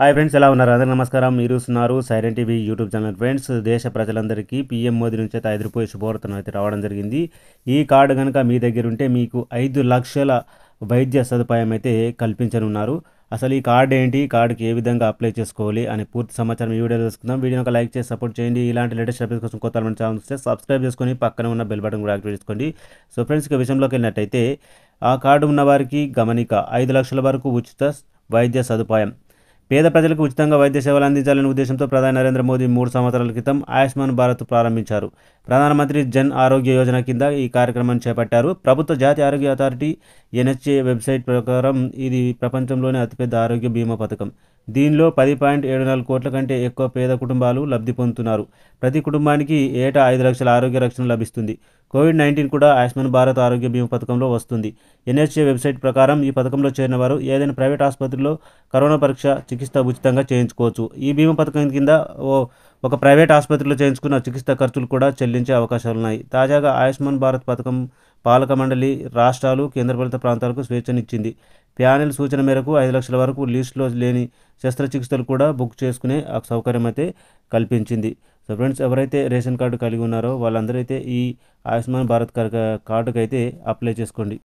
hi friends ఎలా ఉన్నారు అందరూ నమస్కారం మీరు ఉన్నారు siren TV YouTube channel friends దేశ ప్రజలందరికీ పీఎం మోదీ నుంచి అయితే ఐదు రూపాయల శుభవార్తను అయితే రావడం జరిగింది ఈ కార్డు కనుక మీ దగ్గర ఉంటే మీకు ఐదు లక్షల వైద్య సదుపాయం అయితే కల్పించనున్నారు అసలు ఈ కార్డు ఏంటి కార్డుకి ఏ విధంగా అప్లై చేసుకోవాలి అనే పూర్తి సమాచారం ఈ వీడియో తెలుసుకుందాం వీడియోని ఒక లైక్ చేసి సపోర్ట్ చేయండి ఇలాంటి లేటెస్ట్ అప్డేట్ కోసం కొత్త మంది ఛానల్ వస్తే సబ్స్క్రైబ్ చేసుకొని పక్కన ఉన్న బెల్ బటన్ కూడా యాక్టివేట్ చేసుకోండి సో ఫ్రెండ్స్ విషయంలోకి వెళ్ళినట్టయితే ఆ కార్డు ఉన్న వారికి గమనిక ఐదు లక్షల వరకు ఉచిత వైద్య సదుపాయం పేద ప్రజలకు ఉచితంగా వైద్య సేవలు అందించాలనే ఉద్దేశంతో ప్రధాని నరేంద్ర మోదీ మూడు సంవత్సరాల క్రితం ఆయుష్మాన్ భారత్ ప్రారంభించారు ప్రధానమంత్రి జన్ ఆరోగ్య యోజన కింద ఈ కార్యక్రమాన్ని చేపట్టారు ప్రభుత్వ జాతీయ ఆరోగ్య అథారిటీ ఎన్హెచ్ఏ వెబ్సైట్ ప్రకారం ఇది ప్రపంచంలోనే అతిపెద్ద ఆరోగ్య బీమా పథకం దీనిలో పది పాయింట్ ఏడు నాలుగు కోట్ల కంటే ఎక్కువ పేద కుటుంబాలు లబ్ధి పొందుతున్నారు ప్రతి కుటుంబానికి ఏటా ఐదు లక్షల ఆరోగ్య రక్షణ లభిస్తుంది కోవిడ్ నైన్టీన్ కూడా ఆయుష్మాన్ భారత్ ఆరోగ్య బీమా పథకంలో వస్తుంది ఎన్హెచ్ఏ వెబ్సైట్ ప్రకారం ఈ పథకంలో చేరిన వారు ఏదైనా ప్రైవేట్ ఆసుపత్రిలో కరోనా పరీక్ష చికిత్స ఉచితంగా చేయించుకోవచ్చు ఈ బీమా పథకం కింద ఓ ఒక ప్రైవేట్ ఆసుపత్రిలో చేయించుకున్న చికిత్స ఖర్చులు కూడా చెల్లించే అవకాశాలు ఉన్నాయి తాజాగా ఆయుష్మాన్ భారత్ పథకం పాలక మండలి రాష్ట్రాలు కేంద్రపాలిత ప్రాంతాలకు స్వేచ్ఛనిచ్చింది ప్యానెల్ సూచన మేరకు ఐదు లక్షల వరకు లిస్టులో లేని శస్త్రచికిత్సలు కూడా బుక్ చేసుకునే సౌకర్యం అయితే కల్పించింది సో ఫ్రెండ్స్ ఎవరైతే రేషన్ కార్డు కలిగి ఉన్నారో వాళ్ళందరూ అయితే ఈ ఆయుష్మాన్ భారత్ కార్డుకైతే అప్లై చేసుకోండి